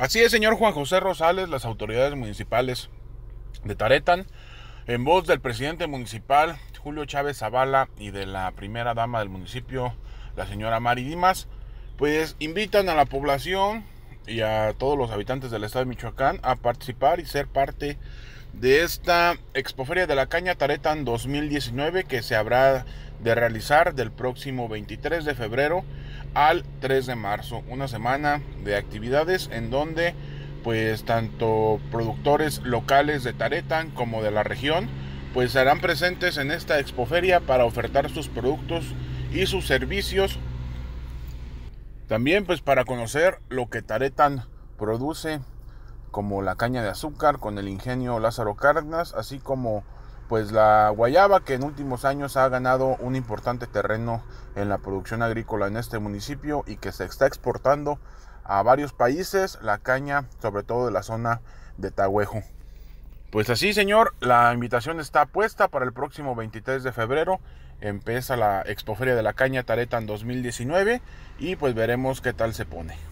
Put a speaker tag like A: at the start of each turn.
A: Así es, señor Juan José Rosales, las autoridades municipales de Taretan, en voz del presidente municipal Julio Chávez Zavala y de la primera dama del municipio, la señora Mari Dimas, pues invitan a la población y a todos los habitantes del estado de Michoacán a participar y ser parte de esta Expoferia de la Caña Taretan 2019 que se habrá de realizar del próximo 23 de febrero al 3 de marzo. Una semana de actividades en donde pues tanto productores locales de Taretan como de la región pues serán presentes en esta expoferia para ofertar sus productos y sus servicios. También pues para conocer lo que Taretan produce como la caña de azúcar con el ingenio Lázaro Cárdenas, así como pues la guayaba que en últimos años ha ganado un importante terreno en la producción agrícola en este municipio y que se está exportando a varios países, la caña sobre todo de la zona de Tahuejo. Pues así, señor, la invitación está puesta para el próximo 23 de febrero. Empieza la Expoferia de la Caña en 2019 y pues veremos qué tal se pone.